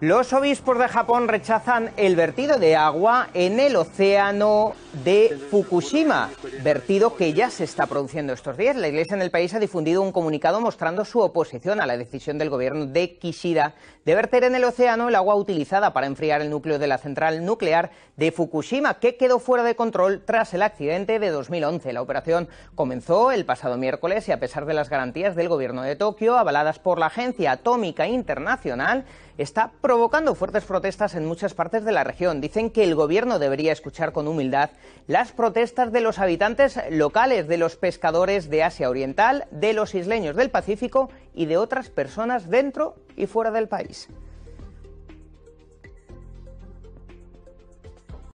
Los obispos de Japón rechazan el vertido de agua en el océano de Fukushima vertido que ya se está produciendo estos días. La Iglesia en el país ha difundido un comunicado mostrando su oposición a la decisión del gobierno de Kishida de verter en el océano el agua utilizada para enfriar el núcleo de la central nuclear de Fukushima, que quedó fuera de control tras el accidente de 2011. La operación comenzó el pasado miércoles y a pesar de las garantías del gobierno de Tokio, avaladas por la Agencia Atómica Internacional, está provocando fuertes protestas en muchas partes de la región. Dicen que el gobierno debería escuchar con humildad las protestas de los habitantes locales, de los pescadores de Asia Oriental, de los isleños del Pacífico y de otras personas dentro y fuera del país.